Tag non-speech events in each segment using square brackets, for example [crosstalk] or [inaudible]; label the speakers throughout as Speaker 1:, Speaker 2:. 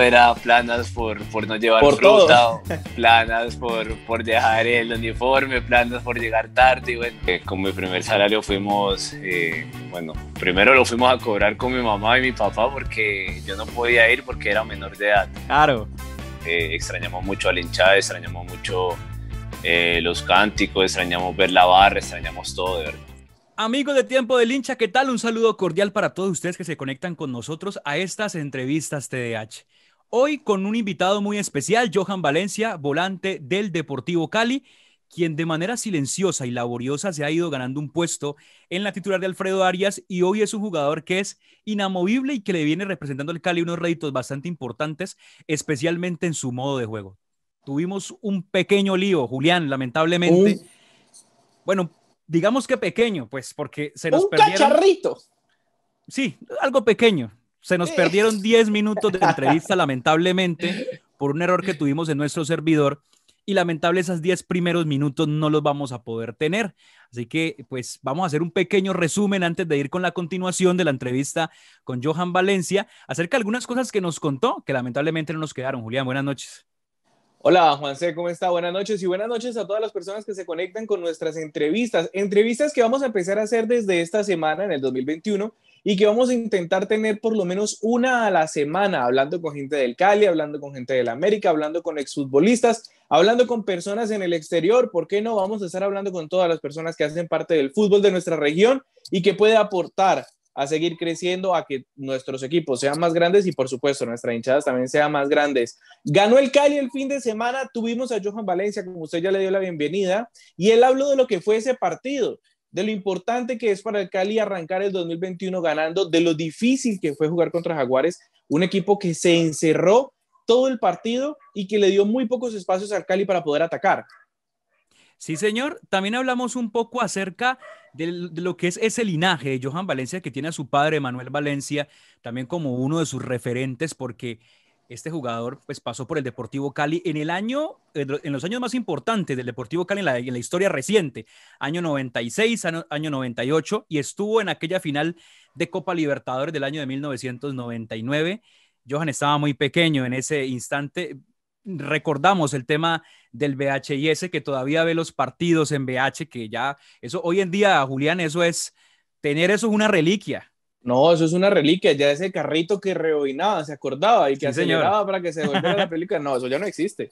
Speaker 1: era planas por, por no llevar por planas por, dejar el uniforme, planas por llegar tarde. Y bueno, eh, con mi primer salario fuimos, eh, bueno, primero lo fuimos a cobrar con mi mamá y mi papá porque yo no podía ir porque era menor de edad. Claro. Eh, extrañamos mucho al hinchada, extrañamos mucho los cánticos, extrañamos ver la barra, extrañamos todo, de verdad.
Speaker 2: Amigos de Tiempo del Hincha, ¿qué tal? Un saludo cordial para todos ustedes que se conectan con nosotros a estas entrevistas TDH. Hoy con un invitado muy especial, Johan Valencia, volante del Deportivo Cali, quien de manera silenciosa y laboriosa se ha ido ganando un puesto en la titular de Alfredo Arias y hoy es un jugador que es inamovible y que le viene representando al Cali unos réditos bastante importantes, especialmente en su modo de juego. Tuvimos un pequeño lío, Julián, lamentablemente. Bueno, digamos que pequeño, pues porque se nos un perdieron. cacharrito. Sí, algo pequeño, se nos perdieron 10 minutos de entrevista, lamentablemente, por un error que tuvimos en nuestro servidor. Y lamentable, esos 10 primeros minutos no los vamos a poder tener. Así que, pues, vamos a hacer un pequeño resumen antes de ir con la continuación de la entrevista con Johan Valencia acerca de algunas cosas que nos contó que lamentablemente no nos quedaron. Julián, buenas noches.
Speaker 3: Hola, Juanse, ¿cómo está? Buenas noches y buenas noches a todas las personas que se conectan con nuestras entrevistas. Entrevistas que vamos a empezar a hacer desde esta semana, en el 2021, y que vamos a intentar tener por lo menos una a la semana, hablando con gente del Cali, hablando con gente del América, hablando con exfutbolistas, hablando con personas en el exterior, ¿por qué no? Vamos a estar hablando con todas las personas que hacen parte del fútbol de nuestra región y que puede aportar a seguir creciendo, a que nuestros equipos sean más grandes y por supuesto nuestras hinchadas también sean más grandes. Ganó el Cali el fin de semana, tuvimos a Johan Valencia, como usted ya le dio la bienvenida, y él habló de lo que fue ese partido, de lo importante que es para el Cali arrancar el 2021 ganando, de lo difícil que fue jugar contra Jaguares, un equipo que se encerró todo el partido y que le dio muy pocos espacios al Cali para poder atacar.
Speaker 2: Sí, señor. También hablamos un poco acerca de lo que es ese linaje de Johan Valencia, que tiene a su padre, Manuel Valencia, también como uno de sus referentes, porque este jugador pues, pasó por el Deportivo Cali en el año, en los años más importantes del Deportivo Cali en la, historia reciente, año 96, año, 98, y estuvo en aquella final de Copa Libertadores del año de 1999. Johan estaba muy pequeño en ese instante, recordamos el tema del ese que todavía ve los partidos en BH, que ya, eso hoy en día, Julián, eso es, tener eso es una
Speaker 3: reliquia. No, eso es una reliquia, ya ese carrito que reobinaba, se acordaba y que para que se volviera la película. No, eso ya no existe.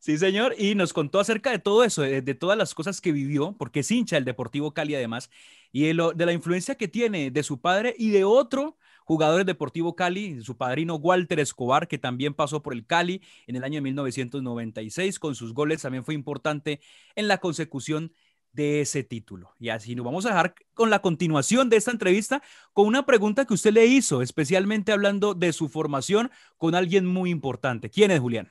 Speaker 2: Sí, señor, y nos contó acerca de todo eso, eh, de, todas las cosas que vivió, porque es hincha el Deportivo Cali además, y de, de la influencia que tiene de su padre y de otro jugador del Deportivo Cali, su padrino Walter Escobar, que también pasó por el Cali en el año 1996, con sus goles también fue importante en la consecución de ese título. Y así nos vamos a dejar con la continuación de esta entrevista con una pregunta que usted le hizo, especialmente hablando de su formación con alguien
Speaker 3: muy importante. ¿Quién es Julián?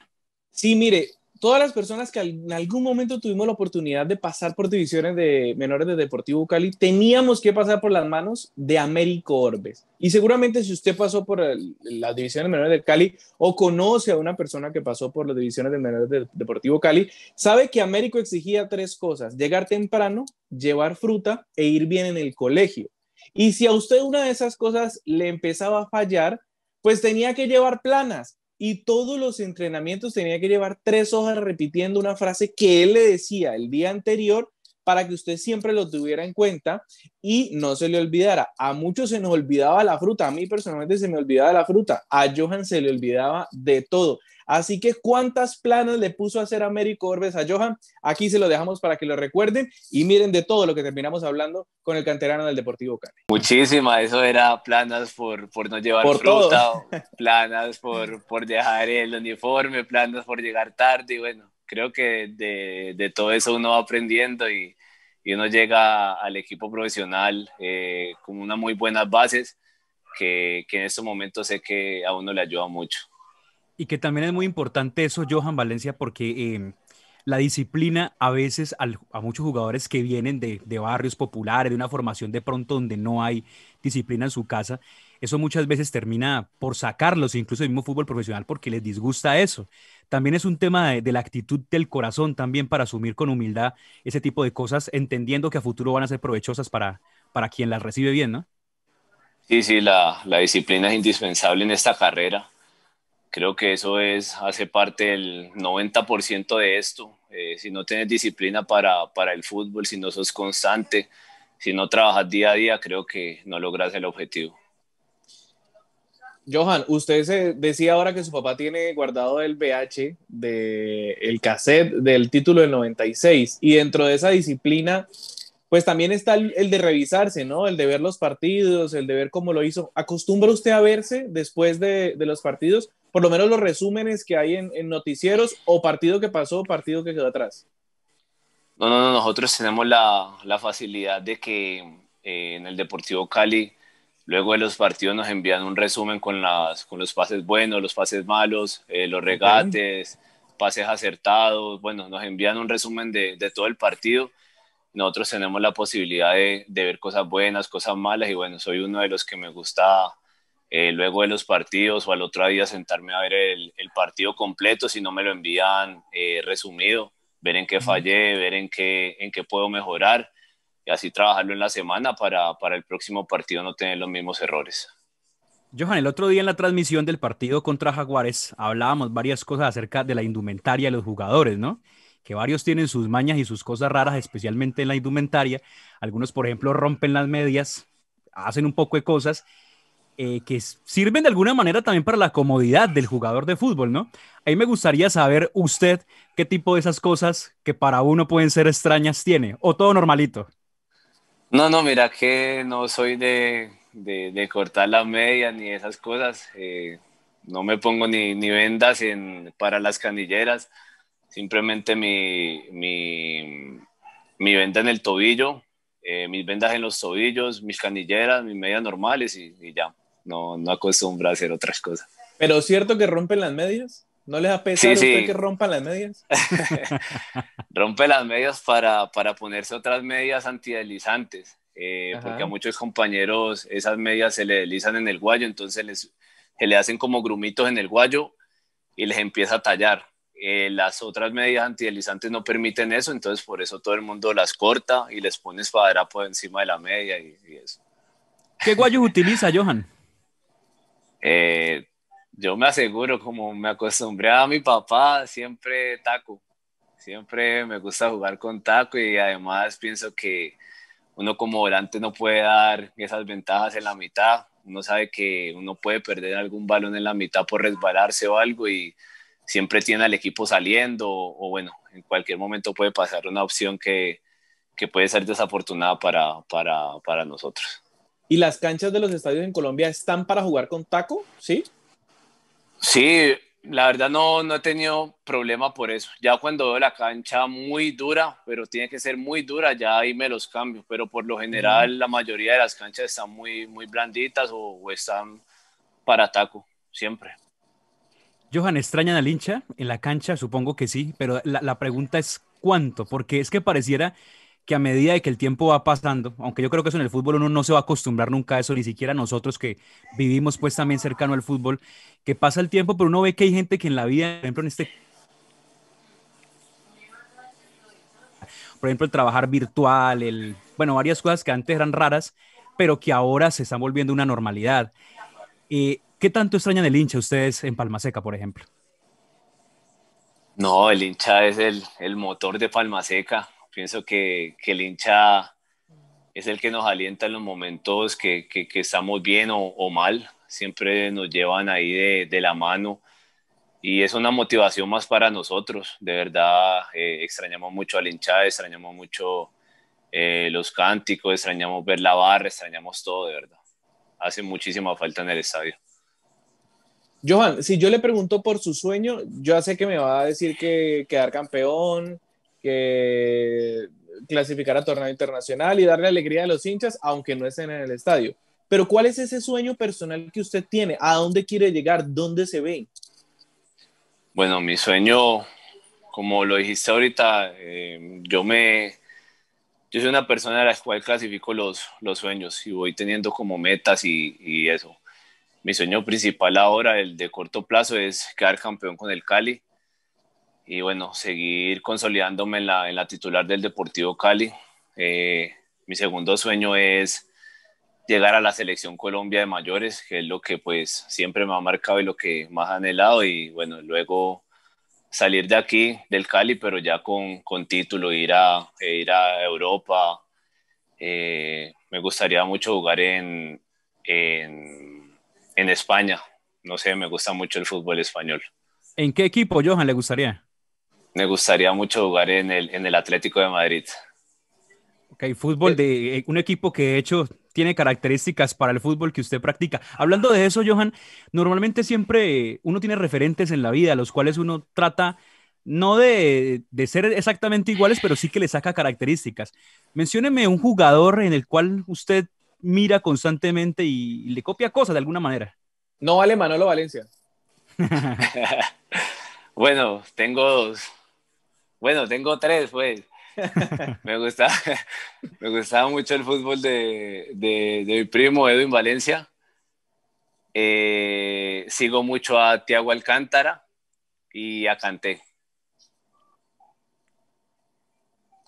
Speaker 3: Sí, mire, todas las personas que en algún momento tuvimos la oportunidad de pasar por divisiones de menores de Deportivo Cali, teníamos que pasar por las manos de Américo Orbes. Y seguramente si usted pasó por las divisiones menores de Cali o conoce a una persona que pasó por las divisiones de menores de Deportivo Cali, sabe que Américo exigía tres cosas, llegar temprano, llevar fruta e ir bien en el colegio. Y si a usted una de esas cosas le empezaba a fallar, pues tenía que llevar planas y todos los entrenamientos tenía que llevar tres hojas repitiendo una frase que él le decía el día anterior para que usted siempre lo tuviera en cuenta y no se le olvidara. A muchos se nos olvidaba la fruta, a mí personalmente se me olvidaba la fruta, a Johan se le olvidaba de todo. Así que, ¿cuántas planas le puso a hacer Américo Orbes a Johan? Aquí se lo dejamos para que lo recuerden y miren de todo lo que terminamos hablando con el canterano del Deportivo Cali.
Speaker 1: Muchísimas, eso era planas por, no llevar fruta, planas por, por dejar el uniforme, planas por llegar tarde y bueno, creo que de, todo eso uno va aprendiendo y, uno llega al equipo profesional eh, con unas muy buenas bases que, en estos momentos sé que a uno le ayuda mucho.
Speaker 2: Y que también es muy importante eso, Johan Valencia, porque em, la disciplina a veces a muchos jugadores que vienen de, barrios populares, de una formación de pronto donde no hay disciplina en su casa, eso muchas veces termina por sacarlos, incluso el mismo fútbol profesional, porque les disgusta eso también es un tema de, la actitud del corazón también para asumir con humildad ese tipo de cosas, entendiendo que a futuro van a ser provechosas para, para quien las recibe bien, ¿no?
Speaker 1: Sí, sí, la, disciplina es indispensable en esta carrera. Creo que eso es, hace parte del 90% de esto. Eh, si no tienes disciplina para, para el fútbol, si no sos constante, si no trabajas día a día, creo que no logras el objetivo.
Speaker 3: Johan, usted decía ahora que su papá tiene guardado el VH del el cassette del título del 96 y dentro de esa disciplina, pues también está el, de revisarse, ¿no? El de ver los partidos, el de ver cómo lo hizo. ¿Acostumbra usted a verse después de, los partidos? Por lo menos los resúmenes que hay en, noticieros o partido que pasó, partido que quedó atrás.
Speaker 1: No, no, no, nosotros tenemos la, la facilidad de que eh, en el Deportivo Cali Luego de los partidos nos envían un resumen con, los pases buenos, los pases malos, eh, los regates, pases acertados. Bueno, nos envían un resumen de, todo el partido. Nosotros tenemos la posibilidad de, ver cosas buenas, cosas malas y bueno, soy uno de los que me gusta eh, luego de los partidos o al otro día sentarme a ver el, partido completo si no me lo envían eh, resumido, ver en qué fallé, ver en qué puedo mejorar y así trabajarlo en la semana para, el próximo partido no tener los mismos errores.
Speaker 2: Johan, el otro día en la transmisión del partido contra Jaguares hablábamos varias cosas acerca de la indumentaria de los jugadores, ¿no? Que varios tienen sus mañas y sus cosas raras, especialmente en la indumentaria. Algunos, por ejemplo, rompen las medias, hacen un poco de cosas eh, que sirven de alguna manera también para la comodidad del jugador de fútbol, ¿no? A me gustaría saber usted qué tipo de esas cosas que para uno pueden ser extrañas tiene, o todo normalito.
Speaker 1: No, no, mira que no soy de, cortar la media ni esas cosas. Eh, no me pongo ni, vendas en, para las canilleras. Simplemente mi, mi, venda en el tobillo, eh, mis vendas en los tobillos, mis canilleras, mis medias normales y, ya. No, no acostumbro a hacer otras cosas. ¿Pero es cierto que rompen las
Speaker 3: medias? ¿No les ha que rompan las medias? [laughs]
Speaker 1: Rompe las medias para, ponerse otras medias antideslizantes, eh, porque a muchos compañeros esas medias se le deslizan en el guayo, entonces se le hacen como grumitos en el guayo y les empieza a tallar. Eh, las otras medias antideslizantes no permiten eso, entonces por eso todo el mundo las corta y les pone espadarapo encima de la media y, y eso.
Speaker 2: ¿Qué guayo utiliza, Johan?
Speaker 1: Eh, yo me aseguro, como me acostumbré a mi papá, siempre taco. Siempre me gusta jugar con taco y además pienso que uno como volante no puede dar esas ventajas en la mitad. Uno sabe que uno puede perder algún balón en la mitad por resbalarse o algo y siempre tiene al equipo saliendo o, bueno, en cualquier momento puede pasar una opción que, puede ser desafortunada para, para nosotros.
Speaker 3: ¿Y las canchas de los estadios en Colombia están para jugar con taco? ¿Sí?
Speaker 1: Sí, la verdad no, no he tenido problema por eso. Ya cuando veo la cancha muy dura, pero tiene que ser muy dura, ya ahí me los cambio. Pero por lo general la mayoría de las canchas están muy, muy blanditas o, están para taco, siempre.
Speaker 2: Johan, extraña al hincha en la cancha? Supongo que sí, pero la, la pregunta es cuánto, porque es que pareciera a medida de que el tiempo va pasando, aunque yo creo que eso en el fútbol uno no se va a acostumbrar nunca a eso, ni siquiera nosotros que vivimos pues también cercano al fútbol, que pasa el tiempo, pero uno ve que hay gente que en la vida, por ejemplo en este por ejemplo, el trabajar virtual, el, bueno, varias cosas que antes eran raras, pero que ahora se están volviendo una normalidad. Eh, ¿Qué tanto extrañan el hincha ustedes en Palmaseca, por ejemplo?
Speaker 1: No, el hincha es el, el motor de Palmaseca Pienso que, que el hincha es el que nos alienta en los momentos que, que, estamos bien o, mal. Siempre nos llevan ahí de, de, la mano y es una motivación más para nosotros. De verdad, eh, extrañamos mucho al hincha, extrañamos mucho eh, los cánticos, extrañamos ver la barra, extrañamos todo, de verdad. Hace muchísima falta en el estadio.
Speaker 3: Johan, si yo le pregunto por su sueño, yo sé que me va a decir que quedar campeón, que clasificar a torneo internacional y darle alegría a los hinchas, aunque no estén en el estadio. Pero ¿cuál es ese sueño personal que usted tiene? ¿A dónde quiere llegar? ¿Dónde se ve?
Speaker 1: Bueno, mi sueño, como lo dijiste ahorita, eh, yo me... Yo soy una persona a la cual clasifico los, los sueños y voy teniendo como metas y, y eso. Mi sueño principal ahora, el de corto plazo, es quedar campeón con el Cali y bueno, seguir consolidándome en la, en la titular del Deportivo Cali. Eh, mi segundo sueño es llegar a la selección Colombia de mayores, que es lo que pues siempre me ha marcado y lo que más anhelado y bueno, luego salir de aquí, del Cali, pero ya con, título, ir a, e ir a Europa. Eh, me gustaría mucho jugar en, en, en España. No sé, me gusta mucho el fútbol español.
Speaker 2: ¿En qué equipo, Johan, le gustaría?
Speaker 1: Me gustaría mucho jugar en el, en el Atlético de
Speaker 2: Madrid. Ok, fútbol eh, de eh, un equipo que de hecho tiene características para el fútbol que usted practica. Hablando de eso, Johan, normalmente siempre uno tiene referentes en la vida, a los cuales uno trata no de, ser exactamente iguales, pero sí que le saca características. Mencióneme un jugador en el cual usted mira constantemente y, le copia cosas de alguna manera.
Speaker 3: No vale Manolo Valencia.
Speaker 2: [laughs]
Speaker 1: [laughs] bueno, tengo dos. Bueno, tengo tres, pues. [laughs] [laughs] me, gustaba, mucho el fútbol de, mi primo Edwin Valencia. Eh, sigo mucho a Tiago Alcántara
Speaker 3: y a Canté.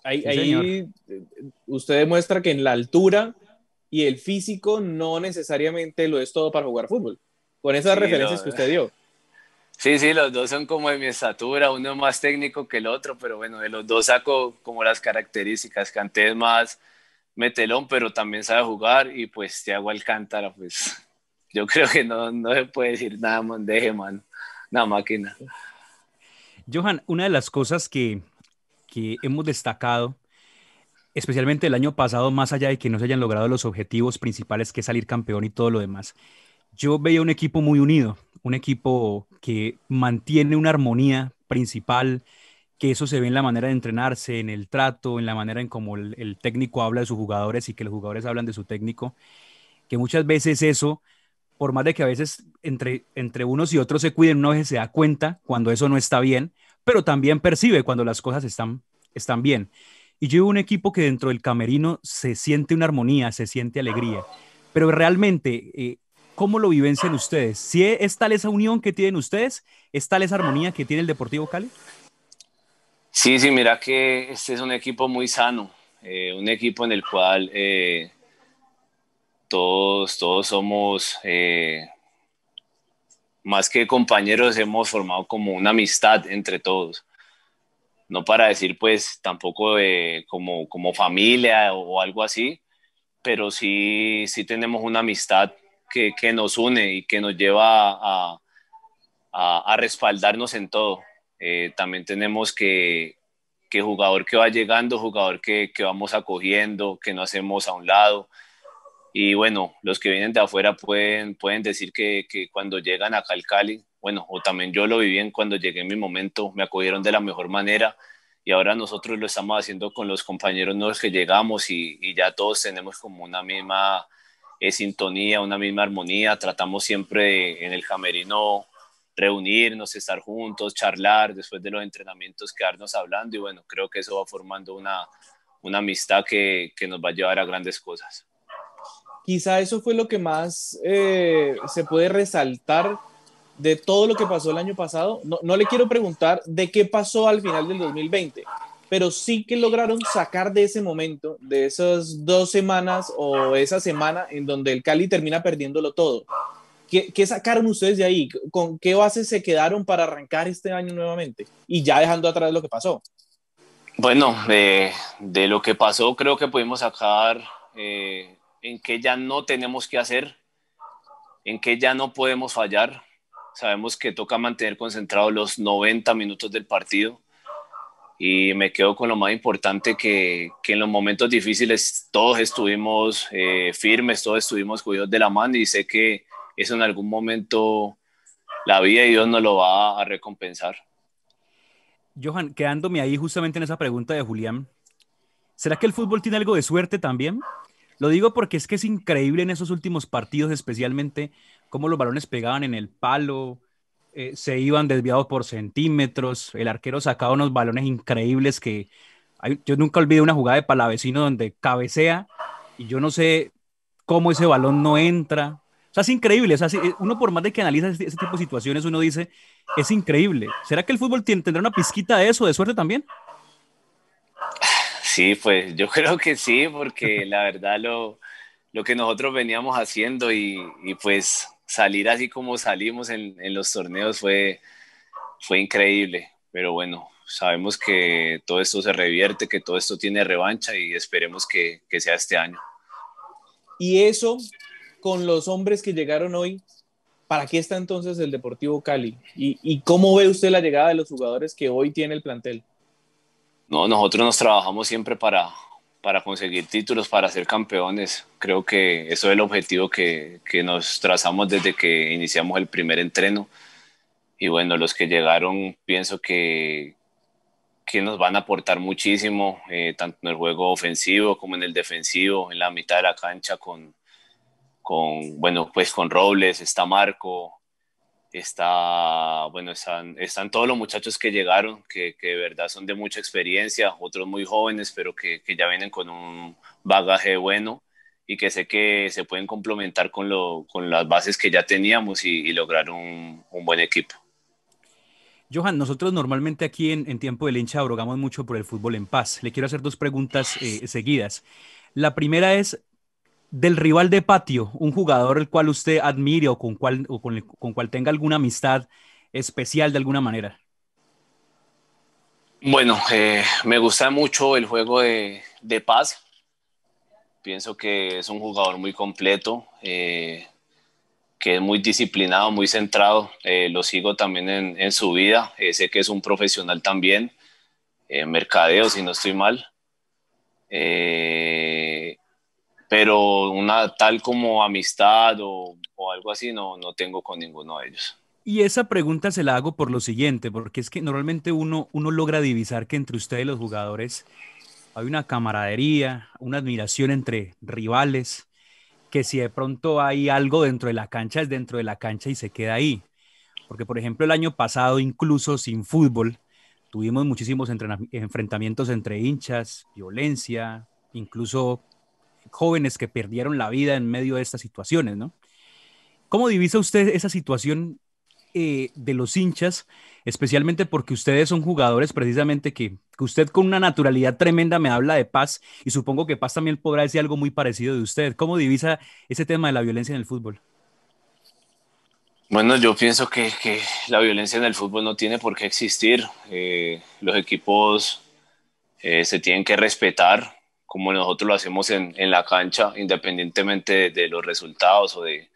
Speaker 3: Ahí, eh, usted demuestra que en la altura y el físico no necesariamente lo es todo para jugar fútbol. Con esas referencias que usted dio. Sí, sí,
Speaker 1: los dos son como de mi estatura, uno es más técnico que el otro, pero bueno, de los dos saco como las características, Canté es más metelón, pero también sabe jugar y pues te Thiago Alcántara, pues yo [laughs] creo que no, no se puede decir nada man deje mano, una máquina.
Speaker 2: Johan, una de las cosas que, que hemos destacado, especialmente el año pasado, más allá de que no se hayan logrado los objetivos principales que es salir campeón y todo lo demás, yo veía un equipo muy unido, un equipo que mantiene una armonía principal, que eso se ve en la manera de entrenarse, en el trato, en la manera en cómo el, técnico habla de sus jugadores y que los jugadores hablan de su técnico, que muchas veces eso, por más de que a veces entre, entre unos y otros se cuiden, vez se da cuenta cuando eso no está bien, pero también percibe cuando las cosas están, están bien. Y yo veo un equipo que dentro del camerino se siente una armonía, se siente alegría, pero realmente eh, ¿Cómo lo vivencian ustedes? ¿Si es tal esa unión que tienen ustedes? ¿Es tal esa armonía que tiene el Deportivo Cali?
Speaker 1: Sí, sí, mira que este es un equipo muy sano, eh, un equipo en el cual eh, todos, todos somos, eh, más que compañeros, hemos formado como una amistad entre todos. No para decir pues tampoco como, familia o algo así, pero sí, sí tenemos una amistad que, nos une y que nos lleva a, respaldarnos en todo. Eh, también tenemos que, jugador que va llegando, jugador que, vamos acogiendo, que no hacemos a un lado. Y bueno, los que vienen de afuera pueden, pueden decir que, cuando llegan a al Cali, bueno, o también yo lo viví en cuando llegué en mi momento, me acogieron de la mejor manera y ahora nosotros lo estamos haciendo con los compañeros nuevos que llegamos y ya todos tenemos como una misma es eh, sintonía, una misma armonía. Tratamos siempre en el camerino reunirnos, estar juntos, charlar, después de los entrenamientos quedarnos hablando y bueno, creo que eso va formando una, amistad que, que nos va a llevar a grandes cosas.
Speaker 3: Quizá eso fue lo que más eh, se puede resaltar de todo lo que pasó el año pasado. No, no le quiero preguntar de qué pasó al final del 2020, pero sí que lograron sacar de ese momento, de esas dos semanas o esa semana en donde el Cali termina perdiéndolo todo. ¿Qué, sacaron ustedes de ahí? ¿Con qué bases se quedaron para arrancar este año nuevamente? Y ya dejando atrás lo que pasó.
Speaker 1: Bueno, de lo que pasó creo que pudimos sacar eh, en que ya no tenemos que hacer, en que ya no podemos fallar. Sabemos que toca mantener concentrados los 90 minutos del partido y me quedo con lo más importante que, que en los momentos difíciles todos estuvimos eh, firmes, todos estuvimos cuidados de la mano y sé que eso en algún momento la vida de Dios nos lo va a recompensar.
Speaker 2: Johan, quedándome ahí justamente en esa pregunta de Julián, ¿será que el fútbol tiene algo de suerte también? Lo digo porque es que es increíble en esos últimos partidos especialmente cómo los balones pegaban en el palo, eh, se iban desviados por centímetros, el arquero sacaba unos balones increíbles que yo nunca olvidé una jugada de Palavecino donde cabecea y yo no sé cómo ese balón no entra. O sea, es increíble. O sea, eh, uno por más de que analiza ese, tipo de situaciones, uno dice, es increíble. ¿Será que el fútbol tendrá una pizquita de eso, de suerte también?
Speaker 1: Sí, pues yo [laughs] creo que sí, porque la verdad lo, lo que nosotros veníamos haciendo y pues salir así como salimos en, los torneos fue, fue increíble, pero bueno, sabemos que todo esto se revierte, que todo esto tiene revancha y esperemos que, sea este año.
Speaker 3: Y eso, con los hombres que llegaron hoy, ¿para qué está entonces el Deportivo Cali? ¿Y, y cómo ve usted la llegada de los jugadores que hoy tiene el plantel?
Speaker 1: No, nosotros nos trabajamos siempre para, para conseguir títulos, para ser campeones. Creo que eso es el objetivo que, que, nos trazamos desde que iniciamos el primer entreno. Y bueno, los que llegaron pienso que, que nos van a aportar muchísimo, eh, tanto en el juego ofensivo como en el defensivo, en la mitad de la cancha con, con bueno, pues con Robles, está Marco, está, bueno, están, están todos los muchachos que llegaron, que, de verdad son de mucha experiencia, otros muy jóvenes, pero que, ya vienen con un bagaje bueno y que sé que se pueden complementar con, con las bases que ya teníamos y, lograr un, buen equipo.
Speaker 2: Johan, nosotros normalmente aquí en, en, Tiempo del Hincha abrogamos mucho por el fútbol en paz. Le quiero hacer dos preguntas eh, seguidas. La primera es, del rival de patio, un jugador el cual usted admire o con cual, con, tenga alguna amistad especial de alguna manera.
Speaker 1: Bueno, eh, me gusta mucho el juego de, Paz. Pienso que es un jugador muy completo, eh, que es muy disciplinado, muy centrado. Eh, lo sigo también en, en su vida. sé que es un profesional también, mercadeo, si no estoy mal. Eh, pero una tal como amistad o, algo así no, no tengo con ninguno de ellos.
Speaker 2: Y esa pregunta se la hago por lo siguiente, porque es que normalmente uno, uno logra divisar que entre ustedes los jugadores hay una camaradería, una admiración entre rivales, que si de pronto hay algo dentro de la cancha es dentro de la cancha y se queda ahí. Porque por ejemplo el año pasado, incluso sin fútbol, tuvimos muchísimos enfrentamientos entre hinchas, violencia, incluso jóvenes que perdieron la vida en medio de estas situaciones, ¿no? ¿Cómo divisa usted esa situación eh, de los hinchas, especialmente porque ustedes son jugadores precisamente que, usted con una naturalidad tremenda me habla de paz y supongo que paz también podrá decir algo muy parecido de usted. ¿Cómo divisa ese tema de la violencia en el fútbol?
Speaker 1: Bueno, yo pienso que, la violencia en el fútbol no tiene por qué existir. Eh, los equipos eh, se tienen que respetar como nosotros lo hacemos en, en la cancha, independientemente de, los resultados o de,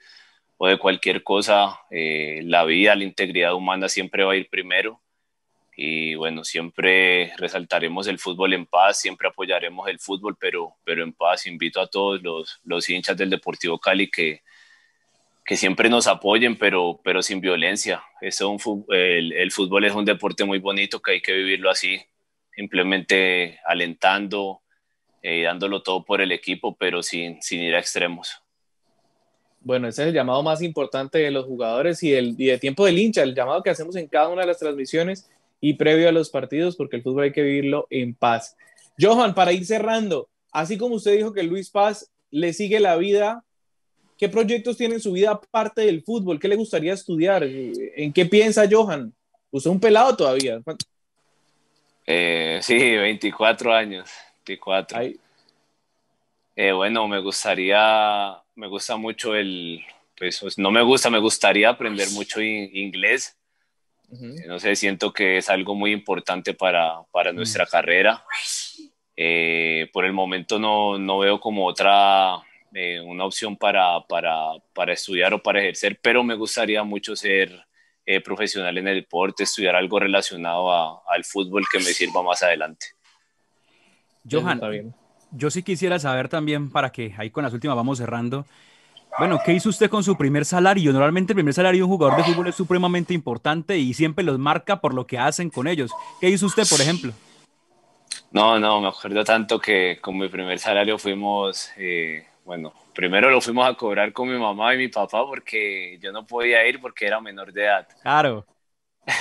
Speaker 1: o de cualquier cosa, eh, la vida, la integridad humana siempre va a ir primero. Y bueno, siempre resaltaremos el fútbol en paz, siempre apoyaremos el fútbol, pero, pero en paz. Invito a todos los, los hinchas del Deportivo Cali que, que siempre nos apoyen, pero, pero sin violencia. Es un, el, el fútbol es un deporte muy bonito que hay que vivirlo así, simplemente alentando, eh, dándolo todo por el equipo, pero sin, sin ir a extremos.
Speaker 3: Bueno, ese es el llamado más importante de los jugadores y, el de tiempo del hincha, el llamado que hacemos en cada una de las transmisiones y previo a los partidos, porque el fútbol hay que vivirlo en paz. Johan, para ir cerrando, así como usted dijo que Luis Paz le sigue la vida, ¿qué proyectos tiene en su vida aparte del fútbol? ¿Qué le gustaría estudiar? ¿En qué piensa Johan? Usted es un pelado todavía.
Speaker 1: Eh, sí, 24 años. Eh, bueno, me gustaría, me gusta mucho el, pues no me gusta, me gustaría aprender mucho inglés. Eh, no sé, siento que es algo muy importante para, nuestra carrera. Eh, por el momento no, veo como otra, una opción para, para, estudiar o para ejercer, pero me gustaría mucho ser profesional en el deporte, estudiar algo relacionado al fútbol que me sirva más adelante.
Speaker 2: Johan, yo sí quisiera saber también, para que ahí con las últimas vamos cerrando. Bueno, ¿qué hizo usted con su primer salario? Normalmente el primer salario de un jugador de fútbol es supremamente importante y siempre los marca por lo que hacen con ellos. ¿Qué hizo usted, por ejemplo?
Speaker 1: No, no, me acuerdo tanto que con mi primer salario fuimos, eh, bueno, primero lo fuimos a cobrar con mi mamá y mi papá porque yo no podía ir porque era menor de edad. Claro. [laughs]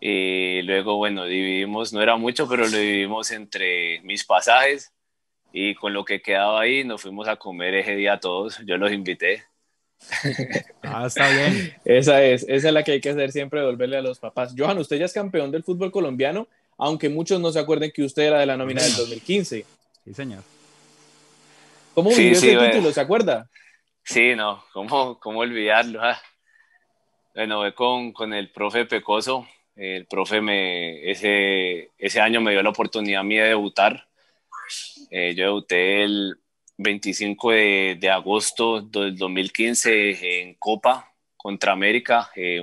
Speaker 1: Y eh, luego, bueno, dividimos, no era mucho, pero lo dividimos entre mis pasajes y con lo que quedaba ahí nos fuimos a comer ese día todos, yo los invité. [laughs]
Speaker 3: Ah, está bien. esa es, esa es la que hay que hacer siempre, devolverle a los papás. Johan, usted ya es campeón del fútbol colombiano, aunque muchos no se acuerden que usted era de la nómina del 2015.
Speaker 2: Sí, señor. ¿Cómo
Speaker 3: vivió ese título? ¿Se acuerda?
Speaker 1: Sí, no, ¿cómo, cómo olvidarlo? Ah. Bueno, con, con el profe Pecoso, el profe me, ese, ese año me dio la oportunidad a mí de debutar. Eh, yo debuté el 25 de, agosto del 2015 en Copa contra América, eh,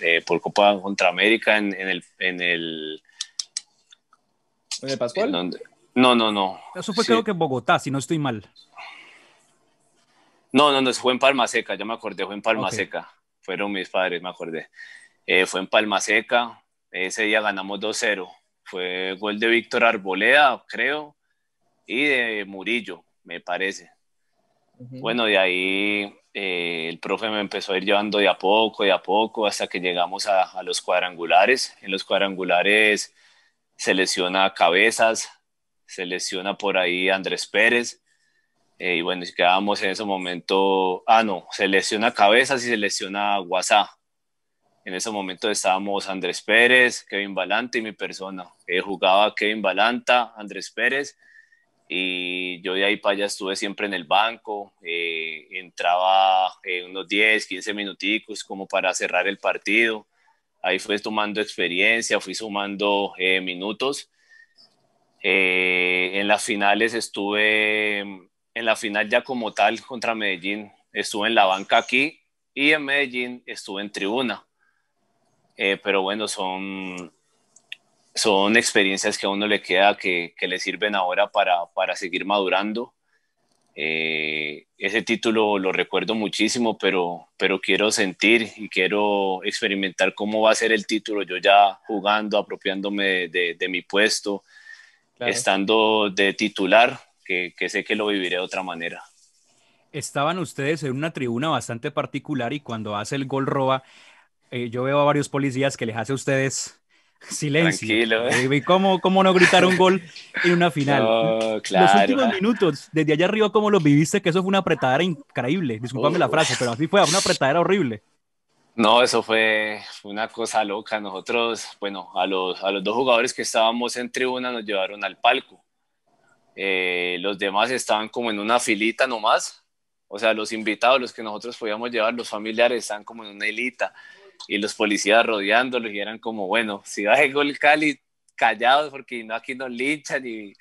Speaker 1: eh, por Copa contra América en, el... ¿En el, Pascual? no, no, no. Eso fue creo que
Speaker 2: en Bogotá, si no estoy mal.
Speaker 1: No, no, no, fue en Palma Seca, yo me acordé, fue en Palma Seca. Fueron mis padres, me acordé. Eh, fue en Palma Seca, ese día ganamos 2-0, fue gol de Víctor Arboleda, creo, y de Murillo, me parece. Bueno, de ahí eh, el profe me empezó a ir llevando de a poco, de a poco, hasta que llegamos a, los cuadrangulares. En los cuadrangulares se lesiona Cabezas, se lesiona por ahí Andrés Pérez. Eh, y bueno, quedamos en ese momento, ah, no, se lesiona Cabezas y se lesiona Guasá. En ese momento estábamos Andrés Pérez, Kevin Balanta y mi persona. Eh, jugaba Kevin Balanta, Andrés Pérez y yo de ahí para allá estuve siempre en el banco. Eh, entraba eh, unos 10, 15 minuticos como para cerrar el partido. Ahí fui tomando experiencia, fui sumando minutos. en las finales estuve, en la final ya como tal contra Medellín, estuve en la banca aquí y en Medellín estuve en tribuna eh, pero bueno, son, son experiencias que a uno le queda, que, que le sirven ahora para, para seguir madurando. Eh, ese título lo recuerdo muchísimo, pero, pero quiero sentir y quiero experimentar cómo va a ser el título, yo ya jugando, apropiándome de, de, mi puesto, estando de titular, que, que, sé que lo viviré de otra manera.
Speaker 2: Estaban ustedes en una tribuna bastante particular y cuando hace el gol roba, eh, yo veo a varios policías que les hace a ustedes silencio. Tranquilo. ¿eh? ¿Cómo, ¿Cómo, no gritar un gol en una final? [laughs] Los últimos minutos, desde allá arriba, ¿cómo los viviste? Que eso fue una apretadera increíble. Disculpame la frase, pero así fue, una apretadera horrible.
Speaker 1: No, eso fue una cosa loca. Nosotros, bueno, a los, a los dos jugadores que estábamos en tribuna nos llevaron al palco. Eh, los demás estaban como en una filita nomás. O sea, los invitados, los que nosotros podíamos llevar, los familiares, están como en una hilita y los policías rodeándolos y eran como, bueno, si va el gol Cali, callados porque no, aquí nos linchan y,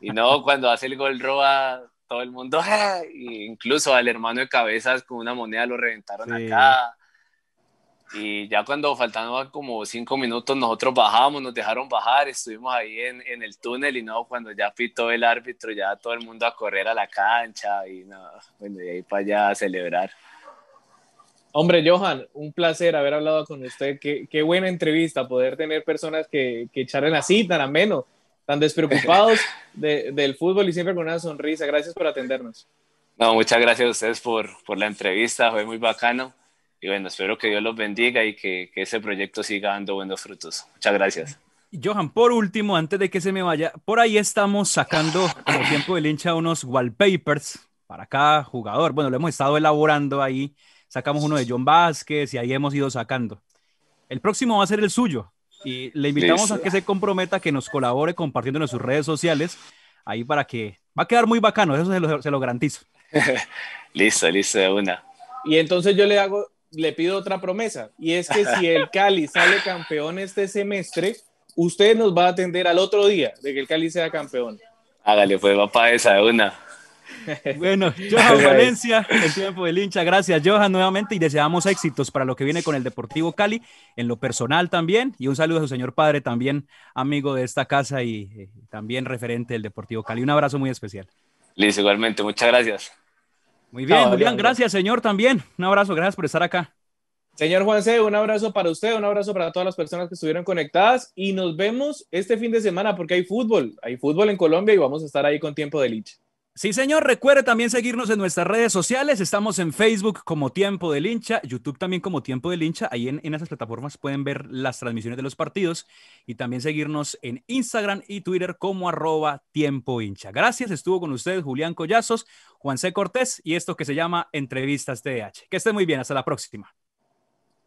Speaker 1: y no, [laughs] cuando hace el gol roba todo el mundo, incluso al hermano de cabezas con una moneda lo reventaron acá. Y ya cuando faltaban como cinco minutos, nosotros bajamos, nos dejaron bajar, estuvimos ahí en, en, el túnel y no, cuando ya pitó el árbitro, ya todo el mundo a correr a la cancha y no, bueno, de ahí para allá a
Speaker 3: celebrar. Hombre, Johan, un placer haber hablado con usted. Qué, qué buena entrevista, poder tener personas que, que charlen así, tan ameno, tan despreocupados [laughs] del fútbol y siempre con una sonrisa. Gracias por atendernos.
Speaker 1: No, muchas gracias a ustedes por, por la entrevista, fue muy bacano. Y bueno, espero que Dios los bendiga y que, que ese proyecto siga dando buenos frutos. Muchas gracias.
Speaker 2: Johan, por último, antes de que se me vaya, por ahí estamos sacando, como tiempo del hincha, unos wallpapers para cada jugador. Bueno, lo hemos estado elaborando ahí sacamos uno de John Vázquez y ahí hemos ido sacando. El próximo va a ser el suyo y le invitamos a que se comprometa, que nos colabore compartiendo en sus redes sociales, ahí para que va a quedar muy bacano, eso se lo, garantizo. [laughs]
Speaker 1: listo, listo de una.
Speaker 3: Y entonces yo le hago, le pido otra promesa, y es que si el [laughs] Cali sale campeón este semestre, usted nos va a atender al otro día de que el Cali sea campeón.
Speaker 1: Hágale, pues va para esa de una.
Speaker 2: [laughs] Bueno, Johan Valencia, el tiempo del hincha. Gracias, Johan, nuevamente y deseamos éxitos para lo que viene con el Deportivo Cali, en lo personal también. Y un saludo a su señor padre, también amigo de esta casa y eh, también referente del Deportivo Cali. Un abrazo muy especial.
Speaker 1: Liz, igualmente, muchas gracias. Muy bien, Julián,
Speaker 2: gracias,
Speaker 3: señor, también. Un abrazo, gracias por estar acá. Señor Juan Juanse, un abrazo para usted, un abrazo para todas las personas que estuvieron conectadas y nos vemos este fin de semana porque hay fútbol, hay fútbol en Colombia y vamos a estar ahí con tiempo del hincha Sí, señor. Recuerde también seguirnos en nuestras redes sociales. Estamos
Speaker 2: en Facebook como Tiempo del Hincha, YouTube también como Tiempo del Hincha. Ahí en, en esas plataformas pueden ver las transmisiones de los partidos y también seguirnos en Instagram y Twitter como arroba Tiempo Hincha. Gracias. Estuvo con ustedes Julián Collazos, Juan C. Cortés y esto que se llama Entrevistas TDH. Que esté muy bien. Hasta la próxima.